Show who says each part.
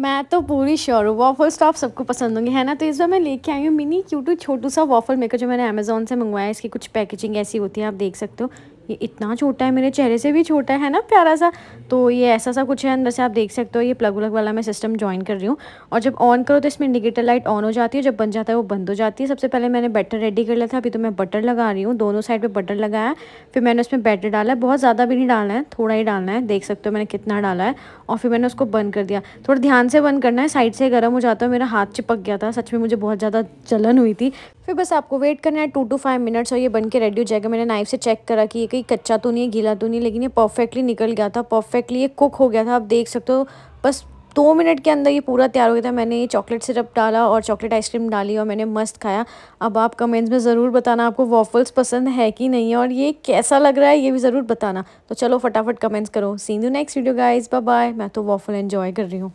Speaker 1: मैं तो पूरी श्योर हूँ वॉफल आप सबको पसंद होंगे है ना तो इस बार मैं लेके आई हूँ मिनी क्यूटू छोटू सा वॉफल मेकर जो मैंने अमेजोन से मंगवाया इसकी कुछ पैकेजिंग ऐसी होती है आप देख सकते हो ये इतना छोटा है मेरे चेहरे से भी छोटा है ना प्यारा सा तो ये ऐसा सा कुछ है अंदर से आप देख सकते हो ये प्लग व्लग वाला मैं सिस्टम ज्वाइन कर रही हूँ और जब ऑन करो तो इसमें इंडिकेटर लाइट ऑन हो जाती है जब बन जाता है वो बंद हो जाती है सबसे पहले मैंने बैटर रेडी कर लिया था अभी तो मैं बटर लगा रही हूँ दोनों साइड पर बटर लगाया फिर मैंने उसमें बैटर डाला है बहुत ज़्यादा भी नहीं डालना है थोड़ा ही डालना है देख सकते हो मैंने कितना डाला है और फिर मैंने उसको बंद कर दिया थोड़ा ध्यान से बंद करना है साइड से गर्म हो जाता है मेरा हाथ चिपक गया था सच में मुझे बहुत ज़्यादा जलन हुई थी फिर बस आपको वेट करना है टू टू फाइव मिनट्स और ये बन के रेडी हो जाएगा मैंने नाइफ से चेक करा कि ये कि कच्चा तो नहीं है गीला तो नहीं लेकिन ये परफेक्टली निकल गया था परफेक्टली ये कुक हो गया था आप देख सकते हो बस दो मिनट के अंदर ये पूरा तैयार हो गया था मैंने ये चॉकलेट सिरप डाला और चॉकलेट आइसक्रीम डाली और मैंने मस्त खाया अब आप कमेंट्स में ज़रूर बताना आपको वॉफल्स पसंद है कि नहीं और ये कैसा लग रहा है ये भी ज़रूर बताना तो चलो फटाफट कमेंट्स करो see you next video guys bye bye मैं तो वॉफल इन्जॉय कर रही हूँ